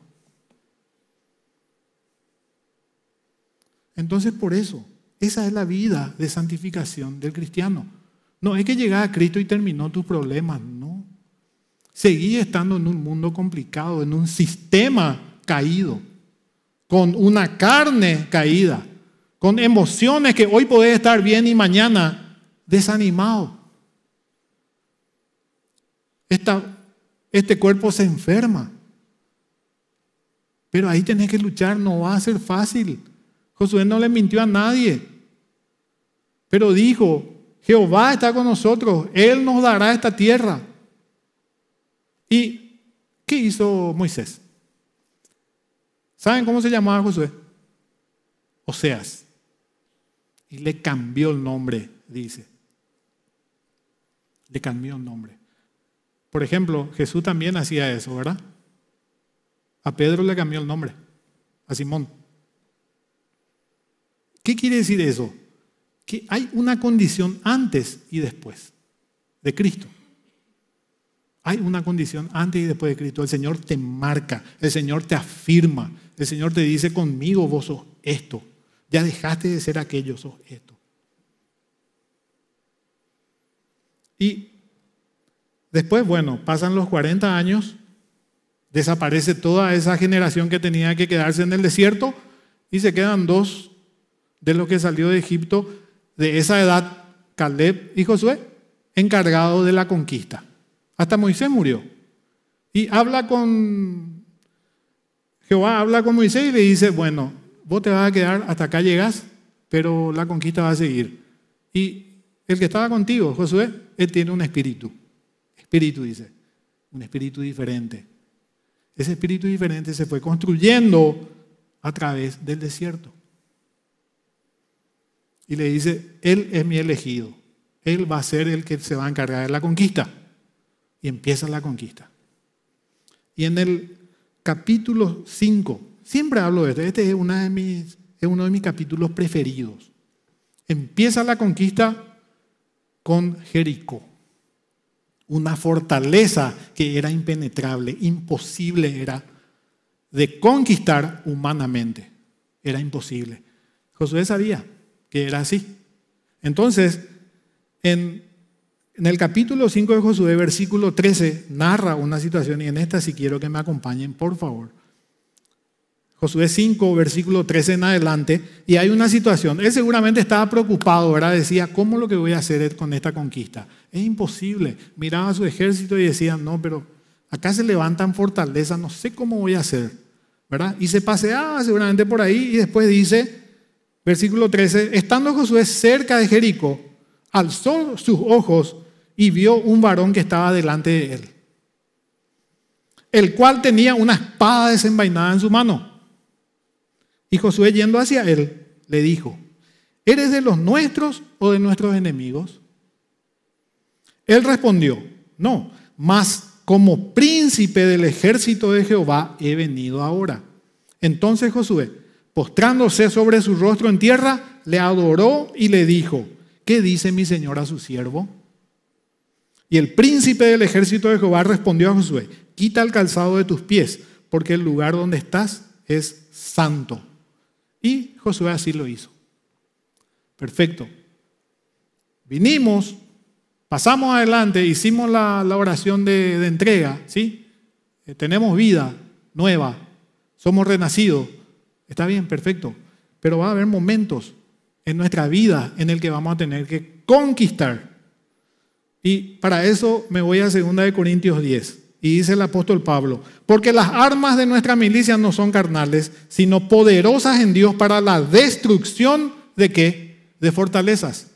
Entonces por eso, esa es la vida de santificación del cristiano. No es que llegas a Cristo y terminó tus problemas, no. Seguí estando en un mundo complicado, en un sistema caído, con una carne caída, con emociones que hoy podés estar bien y mañana desanimado. Esta este cuerpo se enferma. Pero ahí tenés que luchar, no va a ser fácil. Josué no le mintió a nadie. Pero dijo, Jehová está con nosotros, Él nos dará esta tierra. ¿Y qué hizo Moisés? ¿Saben cómo se llamaba Josué? Oseas. Y le cambió el nombre, dice. Le cambió el nombre. Por ejemplo, Jesús también hacía eso, ¿verdad? A Pedro le cambió el nombre, a Simón. ¿Qué quiere decir eso? Que hay una condición antes y después de Cristo. Hay una condición antes y después de Cristo. El Señor te marca, el Señor te afirma, el Señor te dice, conmigo vos sos esto. Ya dejaste de ser aquello, sos esto. Y Después, bueno, pasan los 40 años, desaparece toda esa generación que tenía que quedarse en el desierto y se quedan dos de los que salió de Egipto de esa edad, Caleb y Josué, encargados de la conquista. Hasta Moisés murió. Y habla con Jehová, habla con Moisés y le dice, bueno, vos te vas a quedar hasta acá llegas, pero la conquista va a seguir. Y el que estaba contigo, Josué, él tiene un espíritu espíritu, dice. Un espíritu diferente. Ese espíritu diferente se fue construyendo a través del desierto. Y le dice, Él es mi elegido. Él va a ser el que se va a encargar de la conquista. Y empieza la conquista. Y en el capítulo 5, siempre hablo de esto, este es, de es uno de mis capítulos preferidos. Empieza la conquista con Jericó una fortaleza que era impenetrable, imposible era de conquistar humanamente. Era imposible. Josué sabía que era así. Entonces, en, el capítulo 5 de Josué, versículo 13, narra una situación y en esta si quiero que me acompañen, por favor. Josué 5, versículo 13 en adelante, y hay una situación. Él seguramente estaba preocupado, ¿verdad? Decía, ¿cómo lo que voy a hacer con esta conquista? Es imposible. Miraba a su ejército y decía: no, pero acá se levantan fortalezas, no sé cómo voy a hacer. ¿Verdad? Y se paseaba seguramente por ahí y después dice, versículo 13, estando Josué cerca de Jericó, alzó sus ojos y vio un varón que estaba delante de él, el cual tenía una espada desenvainada en su mano. Y Josué yendo hacia él, le dijo, ¿eres de los nuestros o de nuestros enemigos? Él respondió, no, mas como príncipe del ejército de Jehová he venido ahora. Entonces Josué, postrándose sobre su rostro en tierra, le adoró y le dijo, ¿qué dice mi señor a su siervo? Y el príncipe del ejército de Jehová respondió a Josué, quita el calzado de tus pies, porque el lugar donde estás es santo. Y Josué así lo hizo. Perfecto. Vinimos, Pasamos adelante, hicimos la, oración de, entrega, ¿sí? Eh, tenemos vida nueva, somos renacidos. Está bien, perfecto. Pero va a haber momentos en nuestra vida en el que vamos a tener que conquistar. Y para eso me voy a 2 Corintios 10. Y dice el apóstol Pablo, porque las armas de nuestra milicia no son carnales, sino poderosas en Dios para la destrucción de qué? De fortalezas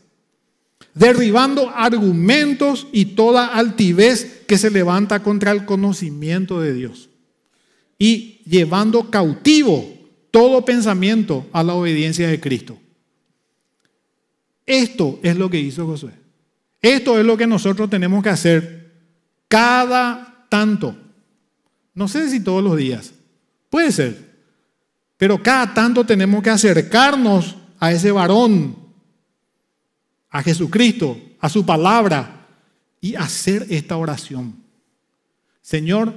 derribando argumentos y toda altivez que se levanta contra el conocimiento de Dios y llevando cautivo todo pensamiento a la obediencia de Cristo. Esto es lo que hizo Josué. Esto es lo que nosotros tenemos que hacer cada tanto. No sé si todos los días, puede ser, pero cada tanto tenemos que acercarnos a ese varón a Jesucristo, a su palabra y hacer esta oración. Señor,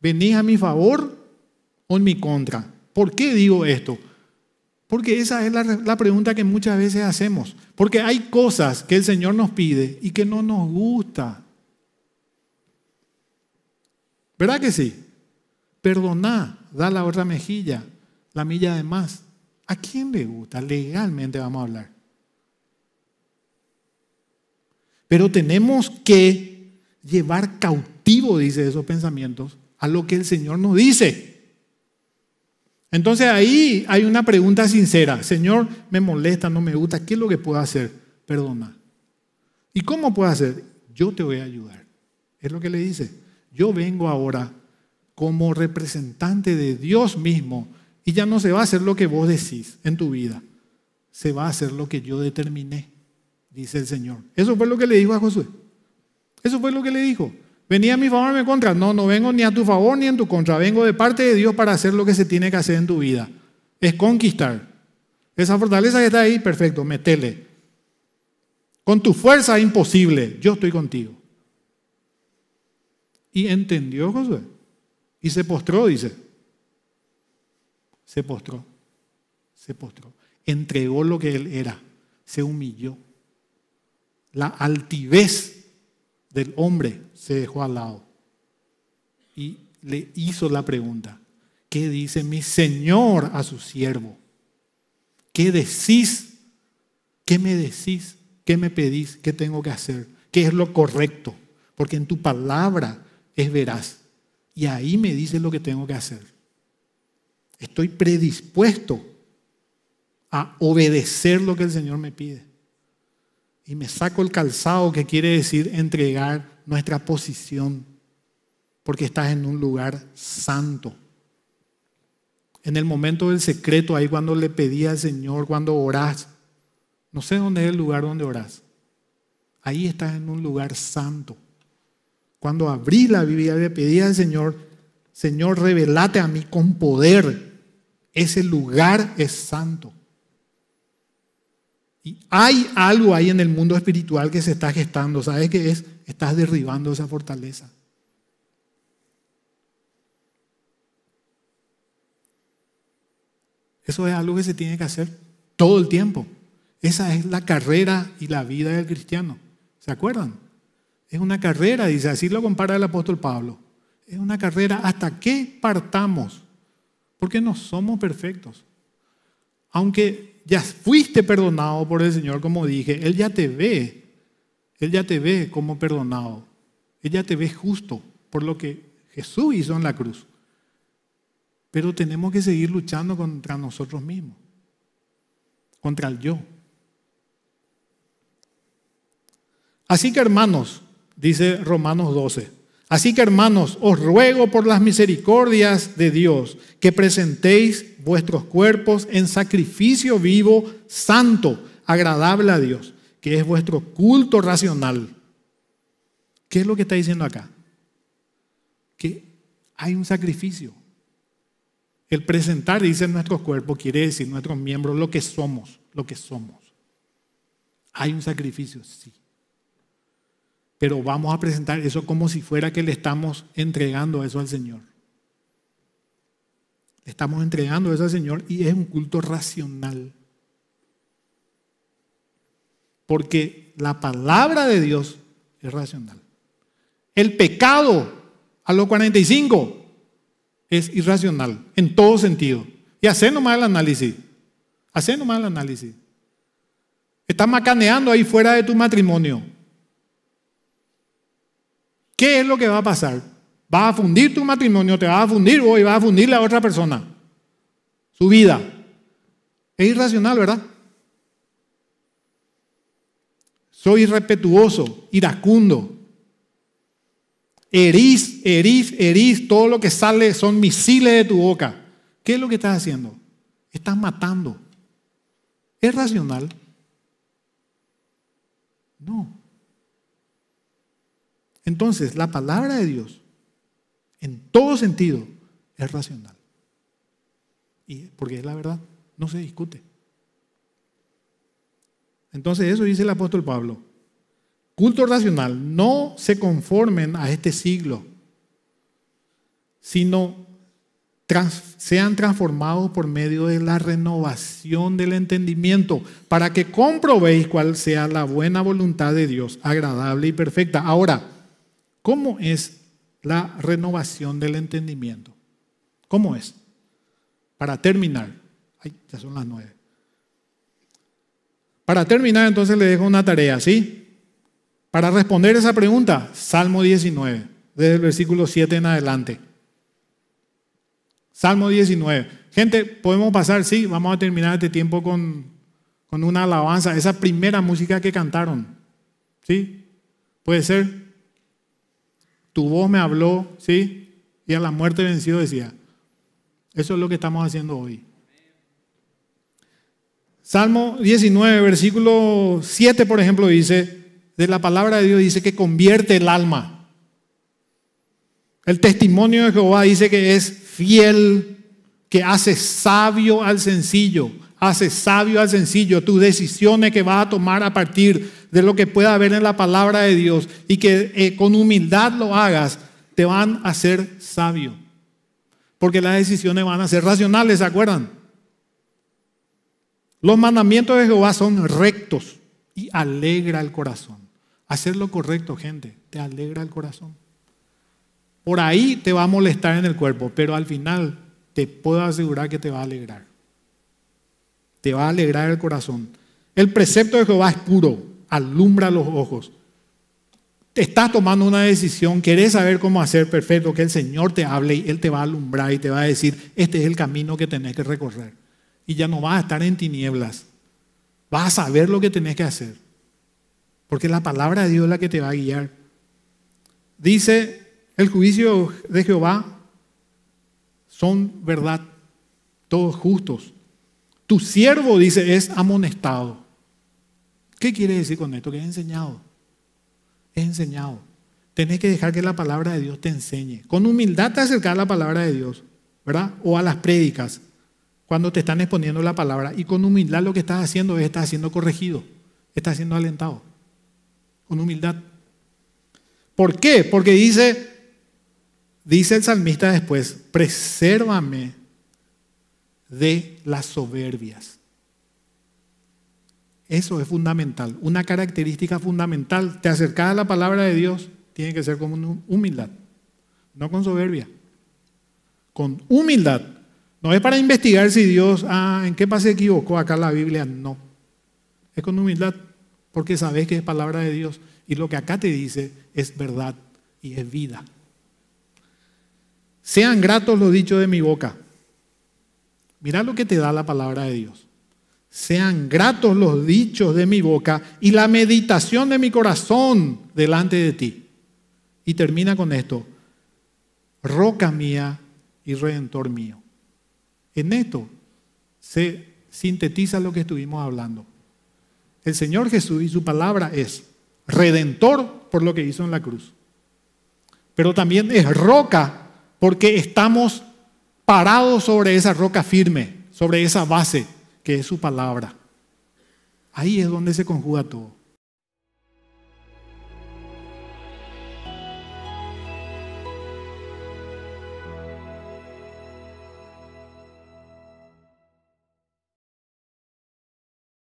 ¿venís a mi favor o en mi contra? ¿Por qué digo esto? Porque esa es la, pregunta que muchas veces hacemos. Porque hay cosas que el Señor nos pide y que no nos gusta. ¿Verdad que sí? Perdonad, da la otra mejilla, la milla de más. ¿A quién le gusta? Legalmente vamos a hablar. Pero tenemos que llevar cautivo, dice, esos pensamientos a lo que el Señor nos dice. Entonces ahí hay una pregunta sincera. Señor, me molesta, no me gusta, ¿qué es lo que puedo hacer? Perdona. ¿Y cómo puedo hacer? Yo te voy a ayudar. Es lo que le dice. Yo vengo ahora como representante de Dios mismo y ya no se va a hacer lo que vos decís en tu vida. Se va a hacer lo que yo determiné dice el Señor. Eso fue lo que le dijo a Josué. Eso fue lo que le dijo. Venía a mi favor, en contra. No, no vengo ni a tu favor ni en tu contra. Vengo de parte de Dios para hacer lo que se tiene que hacer en tu vida. Es conquistar. Esa fortaleza que está ahí, perfecto, metele. Con tu fuerza imposible, yo estoy contigo. Y entendió Josué. Y se postró, dice. Se postró. Se postró. Entregó lo que él era. Se humilló. La altivez del hombre se dejó al lado y le hizo la pregunta, ¿qué dice mi Señor a su siervo? ¿Qué decís? ¿Qué me decís? ¿Qué me pedís? ¿Qué tengo que hacer? ¿Qué es lo correcto? Porque en tu palabra es veraz. Y ahí me dice lo que tengo que hacer. Estoy predispuesto a obedecer lo que el Señor me pide y me saco el calzado, que quiere decir entregar nuestra posición, porque estás en un lugar santo. En el momento del secreto, ahí cuando le pedí al Señor, cuando orás, no sé dónde es el lugar donde orás. Ahí estás en un lugar santo. Cuando abrí la Biblia, le pedí al Señor, Señor, revelate a mí con poder. Ese lugar es santo. Y hay algo ahí en el mundo espiritual que se está gestando. ¿Sabes qué es? Estás derribando esa fortaleza. Eso es algo que se tiene que hacer todo el tiempo. Esa es la carrera y la vida del cristiano. ¿Se acuerdan? Es una carrera, dice, así lo compara el apóstol Pablo. Es una carrera hasta que partamos, porque no somos perfectos. Aunque ya fuiste perdonado por el Señor, como dije. Él ya te ve. Él ya te ve como perdonado. Él ya te ve justo por lo que Jesús hizo en la cruz. Pero tenemos que seguir luchando contra nosotros mismos, contra el yo. Así que hermanos, dice Romanos 12, Así que hermanos, os ruego por las misericordias de Dios que presentéis vuestros cuerpos en sacrificio vivo, santo, agradable a Dios, que es vuestro culto racional. ¿Qué es lo que está diciendo acá? Que hay un sacrificio. El presentar, dice nuestros cuerpos, quiere decir nuestros miembros, lo que somos, lo que somos. Hay un sacrificio, sí pero vamos a presentar eso como si fuera que le estamos entregando eso al Señor. Le estamos entregando eso al Señor y es un culto racional. Porque la palabra de Dios es racional. El pecado a los 45 es irracional en todo sentido. Y hace nomás el análisis. Hace nomás el análisis. Estás macaneando ahí fuera de tu matrimonio. ¿Qué es lo que va a pasar? Va a fundir tu matrimonio? ¿Te va a fundir vos y vas a fundir la otra persona? Su vida. Es irracional, ¿verdad? Soy irrespetuoso, iracundo. Herís, herís, herís. Todo lo que sale son misiles de tu boca. ¿Qué es lo que estás haciendo? Estás matando. ¿Es racional? No. Entonces, la palabra de Dios, en todo sentido, es racional. Y porque es la verdad, no se discute. Entonces, eso dice el apóstol Pablo. Culto racional, no se conformen a este siglo, sino sean transformados por medio de la renovación del entendimiento, para que comprobéis cuál sea la buena voluntad de Dios, agradable y perfecta. Ahora, ¿Cómo es la renovación del entendimiento? ¿Cómo es? Para terminar, ya son las nueve. Para terminar, entonces le dejo una tarea, ¿sí? Para responder esa pregunta, Salmo 19, desde el versículo 7 en adelante. Salmo 19. Gente, podemos pasar, sí, vamos a terminar este tiempo con, con una alabanza, esa primera música que cantaron, ¿sí? Puede ser tu voz me habló, ¿sí? Y a la muerte vencido decía. Eso es lo que estamos haciendo hoy. Salmo 19, versículo 7, por ejemplo, dice, de la palabra de Dios dice que convierte el alma. El testimonio de Jehová dice que es fiel, que hace sabio al sencillo, hace sabio al sencillo. Tus decisiones que vas a tomar a partir de lo que pueda haber en la palabra de Dios y que eh, con humildad lo hagas, te van a ser sabio. Porque las decisiones van a ser racionales, ¿se acuerdan? Los mandamientos de Jehová son rectos y alegra el corazón. Hacer lo correcto, gente, te alegra el corazón. Por ahí te va a molestar en el cuerpo, pero al final te puedo asegurar que te va a alegrar. Te va a alegrar el corazón. El precepto de Jehová es puro, alumbra los ojos. Te estás tomando una decisión, querés saber cómo hacer perfecto, que el Señor te hable y Él te va a alumbrar y te va a decir, este es el camino que tenés que recorrer. Y ya no vas a estar en tinieblas. Vas a saber lo que tenés que hacer. Porque la palabra de Dios es la que te va a guiar. Dice, el juicio de Jehová son verdad, todos justos. Tu siervo, dice, es amonestado. ¿Qué quiere decir con esto? Que es enseñado. Es enseñado. Tenés que dejar que la palabra de Dios te enseñe. Con humildad te acercas a la palabra de Dios, ¿verdad? O a las prédicas, cuando te están exponiendo la palabra. Y con humildad lo que estás haciendo es, estás siendo corregido, estás siendo alentado. Con humildad. ¿Por qué? Porque dice, dice el salmista después, presérvame de las soberbias. Eso es fundamental, una característica fundamental. Te acercas a la palabra de Dios, tiene que ser con humildad, no con soberbia. Con humildad. No es para investigar si Dios, ah, ¿en qué pase equivocó acá la Biblia? No. Es con humildad, porque sabes que es palabra de Dios y lo que acá te dice es verdad y es vida. Sean gratos los dichos de mi boca. Mira lo que te da la palabra de Dios. Sean gratos los dichos de mi boca y la meditación de mi corazón delante de ti. Y termina con esto. Roca mía y redentor mío. En esto se sintetiza lo que estuvimos hablando. El Señor Jesús y su palabra es redentor por lo que hizo en la cruz. Pero también es roca porque estamos parados sobre esa roca firme, sobre esa base que es su palabra. Ahí es donde se conjuga todo.